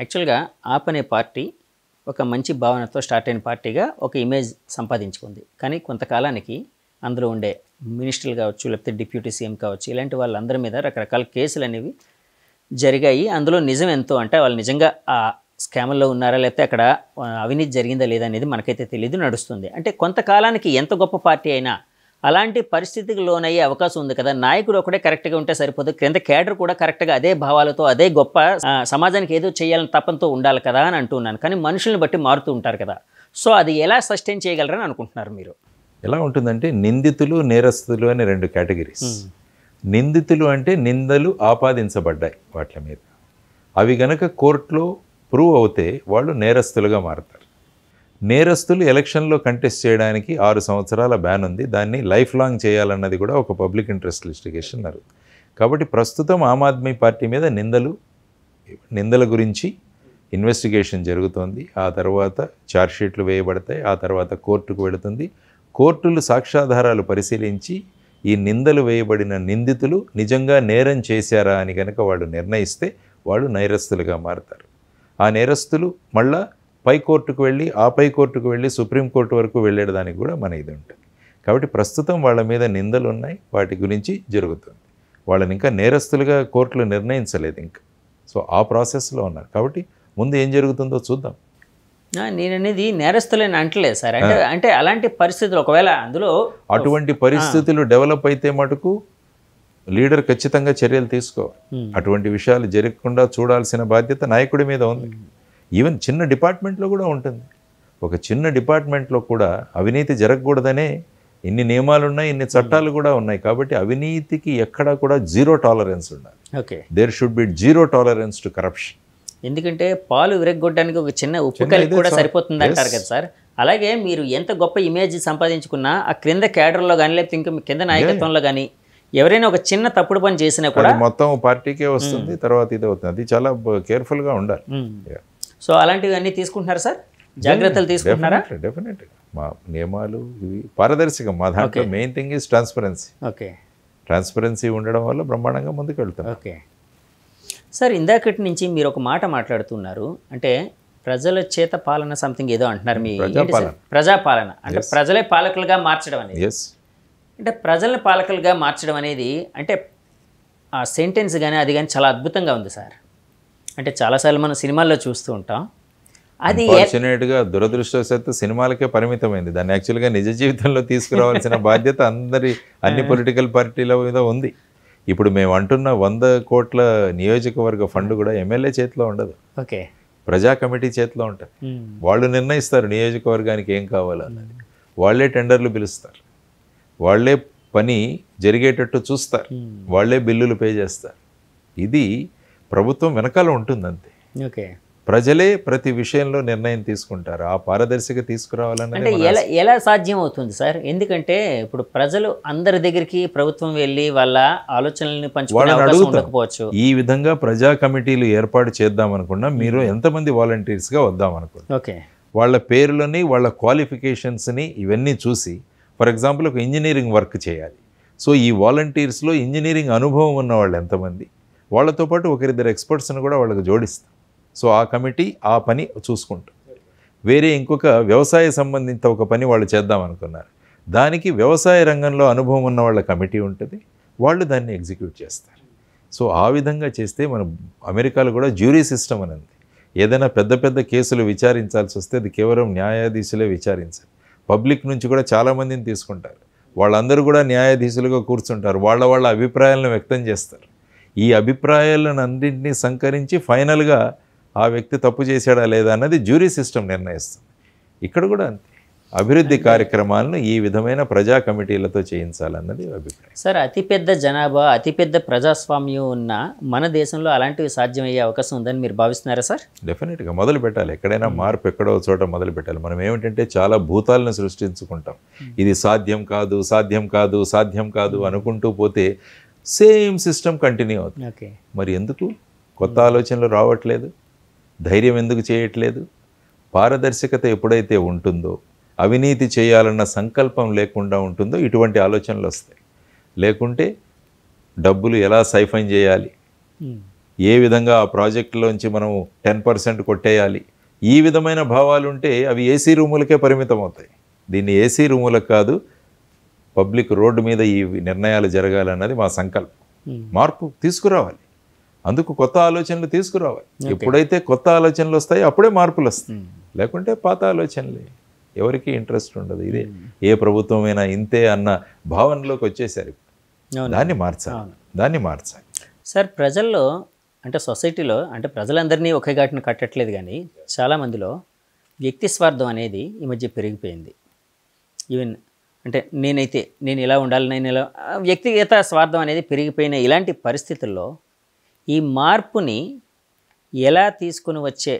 యాక్చువల్గా ఆప్ అనే పార్టీ ఒక మంచి భావనతో స్టార్ట్ అయిన పార్టీగా ఒక ఇమేజ్ సంపాదించుకుంది కానీ కొంతకాలానికి అందులో ఉండే మినిస్టర్లు కావచ్చు లేకపోతే డిప్యూటీ సీఎం కావచ్చు ఇలాంటి వాళ్ళందరి మీద రకరకాల కేసులు అనేవి జరిగాయి అందులో నిజం ఎంతో అంటే వాళ్ళు నిజంగా ఆ స్కామ్లో ఉన్నారా లేకపోతే అక్కడ అవినీతి జరిగిందా లేదా అనేది మనకైతే తెలియదు నడుస్తుంది అంటే కొంతకాలానికి ఎంత గొప్ప పార్టీ అయినా అలాంటి పరిస్థితికి లోనయ్యే అవకాశం ఉంది కదా నాయకుడు ఒకటే కరెక్ట్గా ఉంటే సరిపోదు క్రింద కేడర్ కూడా కరెక్ట్గా అదే భావాలతో అదే గొప్ప సమాజానికి ఏదో చేయాలని తప్పంతో ఉండాలి కదా అని అంటున్నాను కానీ మనుషుల్ని బట్టి మారుతూ ఉంటారు కదా సో అది ఎలా సస్టైన్ చేయగలరని అనుకుంటున్నారు మీరు ఎలా ఉంటుందంటే నిందితులు నేరస్తులు అనే రెండు కేటగిరీస్ నిందితులు అంటే నిందలు ఆపాదించబడ్డాయి వాటి మీద అవి గనక కోర్టులో ప్రూవ్ అవుతే వాళ్ళు నేరస్తులుగా మారుతారు నేరస్తులు ఎలక్షన్లో కంటెస్ట్ చేయడానికి ఆరు సంవత్సరాల బ్యాన్ ఉంది దాన్ని లైఫ్ లాంగ్ చేయాలన్నది కూడా ఒక పబ్లిక్ ఇంట్రెస్ట్ లిస్టిగేషన్ అన్నారు కాబట్టి ప్రస్తుతం ఆమ్ ఆద్మీ పార్టీ మీద నిందలు నిందల గురించి ఇన్వెస్టిగేషన్ జరుగుతోంది ఆ తర్వాత ఛార్జ్షీట్లు వేయబడతాయి ఆ తర్వాత కోర్టుకు వెళుతుంది కోర్టులు సాక్ష్యాధారాలు పరిశీలించి ఈ నిందలు వేయబడిన నిందితులు నిజంగా నేరం చేశారా అని కనుక వాళ్ళు నిర్ణయిస్తే వాళ్ళు నేరస్తులుగా మారతారు ఆ నేరస్తులు మళ్ళా పై కోర్టుకు వెళ్ళి ఆ పై కోర్టుకు వెళ్ళి సుప్రీంకోర్టు వరకు వెళ్ళేదానికి కూడా మన ఇది ఉంటుంది కాబట్టి ప్రస్తుతం వాళ్ళ మీద నిందలు ఉన్నాయి వాటి గురించి జరుగుతుంది వాళ్ళని ఇంకా నేరస్తులుగా కోర్టులు నిర్ణయించలేదు ఇంకా సో ఆ ప్రాసెస్లో ఉన్నారు కాబట్టి ముందు ఏం జరుగుతుందో చూద్దాం నేను అనేది నేరస్తులని అంటలేదు సార్ అంటే అంటే అలాంటి పరిస్థితులు ఒకవేళ అందులో అటువంటి పరిస్థితులు డెవలప్ అయితే మటుకు లీడర్ ఖచ్చితంగా చర్యలు తీసుకో అటువంటి విషయాలు జరగకుండా చూడాల్సిన బాధ్యత నాయకుడి మీద ఉంది ఈవెన్ చిన్న డిపార్ట్మెంట్లో కూడా ఉంటుంది ఒక చిన్న డిపార్ట్మెంట్లో కూడా అవినీతి జరగకూడదనే ఇన్ని నియమాలు ఉన్నాయి ఇన్ని చట్టాలు కూడా ఉన్నాయి కాబట్టి అవినీతికి ఎక్కడా కూడా జీరో టాలరెన్స్ ఉండాలి okay there should be zero tolerance to corruption ఎందుకంటే పాలు విరగొట్టడానికి ఒక చిన్న ఉప్పు కలిపి కూడా సరిపోతుంది అంటారు కదా సార్ అలాగే మీరు ఎంత గొప్ప ఇమేజ్ సంపాదించుకున్నా ఆ క్రింద క్యాడర్లో కానీ లేకపోతే ఇంకా కింద నాయకత్వంలో కానీ ఎవరైనా ఒక చిన్న తప్పుడు పని చేసినా కూడా మొత్తం పార్టీకే వస్తుంది తర్వాత ఇది అవుతుంది అది చాలా కేర్ఫుల్గా ఉండాలి సో అలాంటివన్నీ తీసుకుంటున్నారు సార్ జాగ్రత్తలు తీసుకుంటున్నారా డెఫినెట్ మా నియమాలు ఇవి పారదర్శకం మా దాంట్లో main thing is transparency okay transparency ఉండడం వల్ల బ్రహ్మాండంగా ముందుకు వెళ్తాం ఓకే సార్ ఇందాకటి నుంచి మీరు ఒక మాట మాట్లాడుతున్నారు అంటే ప్రజల చేత పాలన సంథింగ్ ఏదో అంటున్నారు మీ ప్రజాపాలన అంటే ప్రజలే పాలకులుగా మార్చడం అనేది అంటే ప్రజలను పాలకులుగా మార్చడం అనేది అంటే ఆ సెంటెన్స్ కానీ అది కానీ చాలా అద్భుతంగా ఉంది సార్ అంటే చాలాసార్లు మనం సినిమాల్లో చూస్తూ ఉంటాం అది గా దురదృష్టవశాత్తు సినిమాలకే పరిమితమైంది దాన్ని యాక్చువల్గా నిజ జీవితంలో తీసుకురావాల్సిన బాధ్యత అందరి అన్ని పొలిటికల్ పార్టీల మీద ఉంది ఇప్పుడు మేము అంటున్న వంద కోట్ల నియోజకవర్గ ఫండ్ కూడా ఎమ్మెల్యే చేతిలో ఉండదు ఓకే ప్రజా కమిటీ చేతిలో ఉంటుంది వాళ్ళు నిర్ణయిస్తారు నియోజకవర్గానికి ఏం కావాలన్నది వాళ్లే టెండర్లు పిలుస్తారు వాళ్లే పని జరిగేటట్టు చూస్తారు వాళ్లే బిల్లులు పే చేస్తారు ఇది ప్రభుత్వం వెనకాల ఉంటుంది అంతే ఓకే ప్రజలే ప్రతి విషయంలో నిర్ణయం తీసుకుంటారు ఆ పారదర్శక తీసుకురావాలన్నది ఎలా ఎలా సాధ్యం అవుతుంది సార్ ఎందుకంటే ఇప్పుడు ప్రజలు అందరి దగ్గరికి ప్రభుత్వం వెళ్ళి వాళ్ళ ఆలోచనల్ని పంచుకోవచ్చు ఈ విధంగా ప్రజా కమిటీలు ఏర్పాటు చేద్దాం అనుకున్నా మీరు ఎంతమంది వాలంటీర్స్గా వద్దాం అనుకున్నా ఓకే వాళ్ళ పేర్లని వాళ్ళ క్వాలిఫికేషన్స్ని ఇవన్నీ చూసి ఫర్ ఎగ్జాంపుల్ ఒక ఇంజనీరింగ్ వర్క్ చేయాలి సో ఈ వాలంటీర్స్లో ఇంజనీరింగ్ అనుభవం ఉన్న వాళ్ళు ఎంతమంది వాళ్ళతో పాటు ఒకరిద్దరు ఎక్స్పర్ట్స్ని కూడా వాళ్ళకి జోడిస్తాం సో ఆ కమిటీ ఆ పని చూసుకుంటాం వేరే ఇంకొక వ్యవసాయ సంబంధిత ఒక పని వాళ్ళు చేద్దాం అనుకున్నారు దానికి వ్యవసాయ రంగంలో అనుభవం ఉన్న వాళ్ళ కమిటీ ఉంటుంది వాళ్ళు దాన్ని ఎగ్జిక్యూట్ చేస్తారు సో ఆ విధంగా చేస్తే మన అమెరికాలో కూడా జ్యూరీ సిస్టమ్ అని ఉంది ఏదైనా పెద్ద పెద్ద కేసులు విచారించాల్సి వస్తే అది కేవలం న్యాయాధీశులే విచారించాలి పబ్లిక్ నుంచి కూడా చాలామందిని తీసుకుంటారు వాళ్ళందరూ కూడా న్యాయాధీశులుగా కూర్చుంటారు వాళ్ళ వాళ్ళ అభిప్రాయాలను వ్యక్తం చేస్తారు ఈ అభిప్రాయాలను అన్నింటినీ సంకరించి ఫైనల్గా ఆ వ్యక్తి తప్పు చేశాడా లేదా అన్నది జ్యూరీ సిస్టమ్ నిర్ణయిస్తుంది ఇక్కడ కూడా అంతే అభివృద్ధి కార్యక్రమాలను ఈ విధమైన ప్రజా కమిటీలతో చేయించాలన్నది అభిప్రాయం సార్ అతిపెద్ద జనాభా అతిపెద్ద ప్రజాస్వామ్యం ఉన్న మన దేశంలో అలాంటివి సాధ్యమయ్యే అవకాశం ఉందని మీరు భావిస్తున్నారా సార్ డెఫినెట్గా మొదలు పెట్టాలి ఎక్కడైనా hmm. మార్పు ఎక్కడో చోట మొదలు పెట్టాలి మనం ఏమిటంటే చాలా భూతాలను సృష్టించుకుంటాం hmm. ఇది సాధ్యం కాదు సాధ్యం కాదు సాధ్యం కాదు hmm. అనుకుంటూ పోతే సేమ్ సిస్టమ్ కంటిన్యూ అవుతుంది మరి ఎందుకు కొత్త ఆలోచనలు రావట్లేదు ధైర్యం ఎందుకు చేయట్లేదు పారదర్శకత ఎప్పుడైతే ఉంటుందో అవినీతి చేయాలన్న సంకల్పం లేకుండా ఉంటుందో ఇటువంటి ఆలోచనలు వస్తాయి లేకుంటే డబ్బులు ఎలా సైఫైన్ చేయాలి ఏ విధంగా ఆ ప్రాజెక్టులోంచి మనం టెన్ పర్సెంట్ కొట్టేయాలి ఈ విధమైన భావాలుంటే అవి ఏసీ రూములకే పరిమితం అవుతాయి దీన్ని ఏసీ రూములకు కాదు పబ్లిక్ రోడ్డు మీద ఈ నిర్ణయాలు జరగాలన్నది మా సంకల్పం మార్పు తీసుకురావాలి అందుకు కొత్త ఆలోచనలు తీసుకురావాలి ఎప్పుడైతే కొత్త ఆలోచనలు వస్తాయి అప్పుడే మార్పులు వస్తాయి లేకుంటే పాత ఆలోచనలే ఎవరికి ఇంట్రెస్ట్ ఉండదు ఇదే ఏ ప్రభుత్వమైనా ఇంతే అన్న భావనలోకి వచ్చేసారు దాన్ని మార్చాలి దాన్ని మార్చాలి సార్ ప్రజల్లో అంటే సొసైటీలో అంటే ప్రజలందరినీ ఒకే ఘాటును కట్టట్లేదు కానీ చాలామందిలో వ్యక్తి స్వార్థం అనేది ఈ మధ్య పెరిగిపోయింది ఈవెన్ అంటే నేనైతే నేను ఇలా ఉండాలి నేను ఇలా వ్యక్తిగత స్వార్థం అనేది పెరిగిపోయిన ఇలాంటి పరిస్థితుల్లో ఈ మార్పుని ఎలా తీసుకుని వచ్చే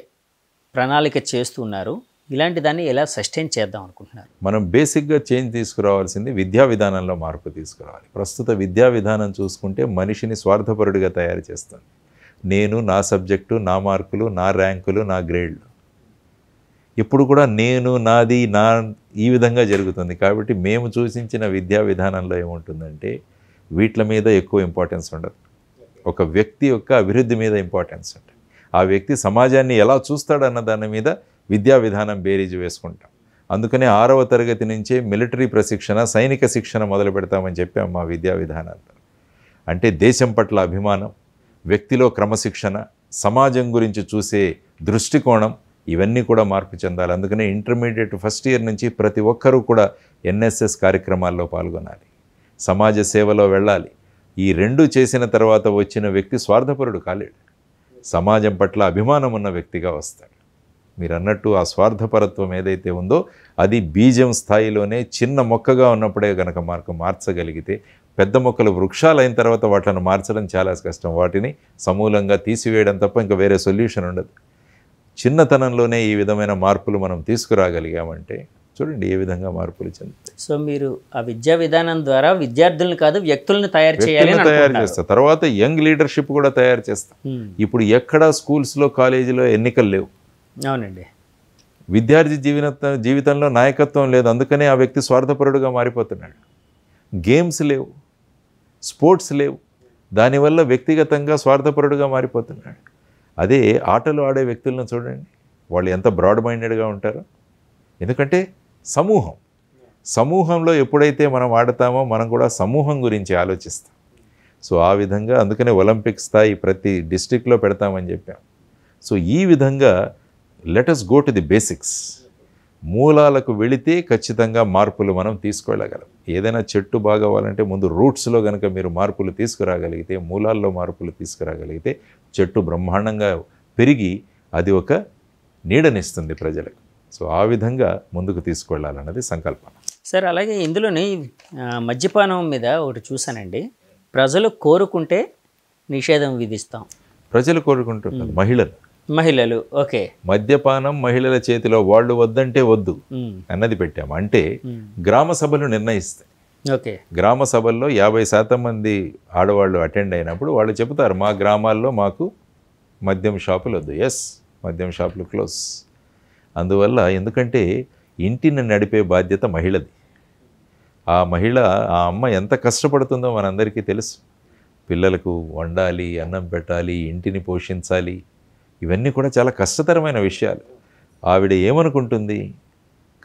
ప్రణాళిక చేస్తున్నారు ఇలాంటి దాన్ని ఎలా సస్టైన్ చేద్దాం అనుకుంటున్నారు మనం బేసిక్గా చేంజ్ తీసుకురావాల్సింది విద్యా విధానంలో మార్పు తీసుకురావాలి ప్రస్తుత విద్యా విధానం చూసుకుంటే మనిషిని స్వార్థపరుడిగా తయారు చేస్తుంది నేను నా సబ్జెక్టు నా మార్కులు నా ర్యాంకులు నా గ్రేడ్లు ఇప్పుడు కూడా నేను నాది నా ఈ విధంగా జరుగుతుంది కాబట్టి మేము చూసించిన విద్యా విధానంలో ఏముంటుందంటే వీటి మీద ఎక్కువ ఇంపార్టెన్స్ ఉండదు ఒక వ్యక్తి యొక్క అభివృద్ధి మీద ఇంపార్టెన్స్ ఉంటుంది ఆ వ్యక్తి సమాజాన్ని ఎలా చూస్తాడన్న దాని మీద విద్యా విధానం బేరీజు వేసుకుంటాం అందుకనే ఆరవ తరగతి నుంచే మిలిటరీ ప్రశిక్షణ సైనిక శిక్షణ మొదలు పెడతామని చెప్పాము మా విద్యా విధానాల్లో అంటే దేశం పట్ల అభిమానం వ్యక్తిలో క్రమశిక్షణ సమాజం గురించి చూసే దృష్టికోణం ఇవన్నీ కూడా మార్పు చెందాలి అందుకనే ఇంటర్మీడియట్ ఫస్ట్ ఇయర్ నుంచి ప్రతి ఒక్కరూ కూడా ఎన్ఎస్ఎస్ కార్యక్రమాల్లో పాల్గొనాలి సమాజ సేవలో వెళ్ళాలి ఈ రెండు చేసిన తర్వాత వచ్చిన వ్యక్తి స్వార్థపరుడు కాలేడు సమాజం పట్ల అభిమానం ఉన్న వ్యక్తిగా వస్తాడు మీరు అన్నట్టు ఆ స్వార్థపరత్వం ఏదైతే ఉందో అది బీజం స్థాయిలోనే చిన్న మొక్కగా ఉన్నప్పుడే కనుక మార్క మార్చగలిగితే పెద్ద మొక్కలు వృక్షాలు అయిన తర్వాత వాటిని మార్చడం చాలా కష్టం వాటిని సమూలంగా తీసివేయడం తప్ప ఇంకా వేరే సొల్యూషన్ ఉండదు చిన్నతనంలోనే ఈ విధమైన మార్పులు మనం తీసుకురాగలిగామంటే చూడండి ఏ విధంగా మార్పులు చెందుతాయి సో మీరు ఆ విద్యా విధానం ద్వారా విద్యార్థులను కాదు వ్యక్తులను తయారు చేయాలి తయారు చేస్తారు తర్వాత యంగ్ లీడర్షిప్ కూడా తయారు చేస్తారు ఇప్పుడు ఎక్కడ స్కూల్స్లో కాలేజీలో ఎన్నికలు లేవు అవునండి విద్యార్థి జీవన జీవితంలో నాయకత్వం లేదు అందుకనే ఆ వ్యక్తి స్వార్థపరుడుగా మారిపోతున్నాడు గేమ్స్ లేవు స్పోర్ట్స్ లేవు దానివల్ల వ్యక్తిగతంగా స్వార్థపరుడుగా మారిపోతున్నాడు అదే ఆటలు ఆడే వ్యక్తులను చూడండి వాళ్ళు ఎంత బ్రాడ్ మైండెడ్గా ఉంటారు ఎందుకంటే సమూహం సమూహంలో ఎప్పుడైతే మనం ఆడతామో మనం కూడా సమూహం గురించి ఆలోచిస్తాం సో ఆ విధంగా అందుకనే ఒలింపిక్ స్థాయి ప్రతి డిస్టిక్లో పెడతామని చెప్పాం సో ఈ విధంగా let's go to the basics మూలాలకు వెళితే ఖచ్చితంగా మార్పులు మనం తీసుకెళ్ళగలం ఏదైనా చెట్టు బాగవ్వాలంటే ముందు రూట్స్లో కనుక మీరు మార్పులు తీసుకురాగలిగితే మూలాల్లో మార్పులు తీసుకురాగలిగితే చెట్టు బ్రహ్మాండంగా పెరిగి అది ఒక నీడనిస్తుంది ప్రజలకు సో ఆ విధంగా ముందుకు తీసుకెళ్ళాలన్నది సంకల్పం సార్ అలాగే ఇందులోని మద్యపానం మీద ఒకటి చూశానండి ప్రజలు కోరుకుంటే నిషేధం విధిస్తాం ప్రజలు కోరుకుంటున్నారు మహిళలు మహిళలు ఓకే మద్యపానం మహిళల చేతిలో వాళ్ళు వద్దంటే వద్దు అన్నది పెట్టాము అంటే గ్రామ సభలు నిర్ణయిస్తాయి ఓకే గ్రామ సభల్లో యాభై శాతం మంది ఆడవాళ్ళు అటెండ్ అయినప్పుడు వాళ్ళు చెబుతారు మా గ్రామాల్లో మాకు మద్యం షాపులు వద్దు ఎస్ మద్యం షాపులు క్లోజ్ అందువల్ల ఎందుకంటే ఇంటిని నడిపే బాధ్యత మహిళది ఆ మహిళ ఆ అమ్మ ఎంత కష్టపడుతుందో మనందరికీ తెలుసు పిల్లలకు వండాలి అన్నం పెట్టాలి ఇంటిని పోషించాలి ఇవన్నీ కూడా చాలా కష్టతరమైన విషయాలు ఆవిడ ఏమనుకుంటుంది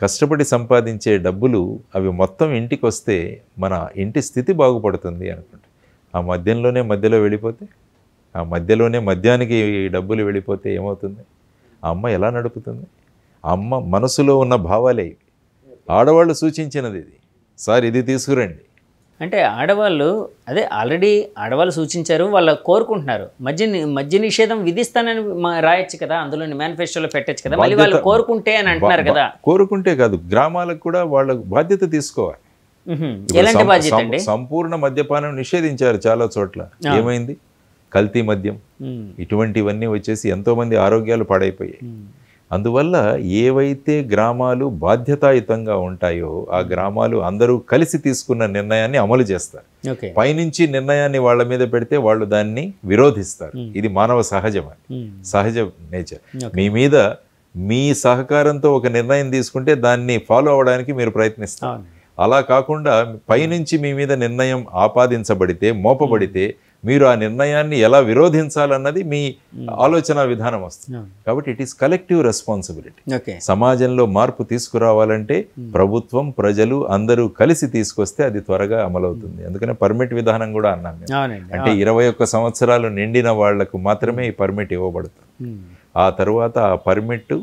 కష్టపడి సంపాదించే డబ్బులు అవి మొత్తం ఇంటికి వస్తే మన ఇంటి స్థితి బాగుపడుతుంది అనుకుంటే ఆ మద్యంలోనే మధ్యలో వెళ్ళిపోతే ఆ మధ్యలోనే మద్యానికి డబ్బులు వెళ్ళిపోతే ఏమవుతుంది ఆ అమ్మ ఎలా నడుపుతుంది అమ్మ మనసులో ఉన్న భావాలే ఇవి ఆడవాళ్ళు సూచించినది ఇది సార్ ఇది తీసుకురండి అంటే ఆడవాళ్ళు అదే ఆల్రెడీ ఆడవాళ్ళు సూచించారు వాళ్ళు కోరుకుంటున్నారు మద్య మద్య నిషేధం విధిస్తానని రాయొచ్చు కదా అందులో మేనిఫెస్టోలో పెట్టచ్చు కదా మళ్ళీ వాళ్ళు కోరుకుంటే అని అంటున్నారు కదా కోరుకుంటే కాదు గ్రామాలకు కూడా వాళ్ళ బాధ్యత తీసుకోవాలి ఎలాంటి బాధ్యత అండి సంపూర్ణ మద్యపానం నిషేధించారు చాలా చోట్ల ఏమైంది కల్తీ మద్యం ఇటువంటివన్నీ వచ్చేసి ఎంతోమంది ఆరోగ్యాలు పాడైపోయాయి అందువల్ల ఏవైతే గ్రామాలు బాధ్యతాయుతంగా ఉంటాయో ఆ గ్రామాలు అందరూ కలిసి తీసుకున్న నిర్ణయాన్ని అమలు చేస్తారు పైనుంచి నిర్ణయాన్ని వాళ్ళ మీద పెడితే వాళ్ళు దాన్ని విరోధిస్తారు ఇది మానవ సహజమని సహజ నేచర్ మీ మీద మీ సహకారంతో ఒక నిర్ణయం తీసుకుంటే దాన్ని ఫాలో అవడానికి మీరు ప్రయత్నిస్తారు అలా కాకుండా పైనుంచి మీ మీద నిర్ణయం ఆపాదించబడితే మోపబడితే మీరు ఆ నిర్ణయాన్ని ఎలా విరోధించాలన్నది మీ hmm. ఆలోచన విధానం వస్తుంది కాబట్టి ఇట్ ఈస్ కలెక్టివ్ రెస్పాన్సిబిలిటీ సమాజంలో మార్పు తీసుకురావాలంటే hmm. ప్రభుత్వం ప్రజలు అందరూ కలిసి తీసుకొస్తే అది త్వరగా అమలవుతుంది hmm. అందుకనే పర్మిట్ విధానం కూడా అన్నాను అంటే ఇరవై ఒక్క సంవత్సరాలు నిండిన వాళ్లకు మాత్రమే ఈ పర్మిట్ ఇవ్వబడుతుంది ఆ తర్వాత ఆ పర్మిట్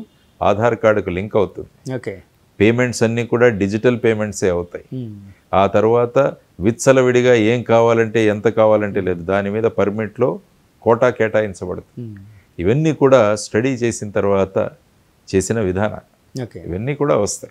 ఆధార్ కార్డుకు లింక్ అవుతుంది పేమెంట్స్ అన్ని కూడా డిజిటల్ పేమెంట్సే అవుతాయి ఆ తర్వాత విత్సలవిడిగా ఏం కావాలంటే ఎంత కావాలంటే లేదు దాని మీద పర్మిట్లో కోటా కేటాయించబడదు hmm. ఇవన్నీ కూడా స్టడీ చేసిన తర్వాత చేసిన విధానం ఇవన్నీ కూడా వస్తాయి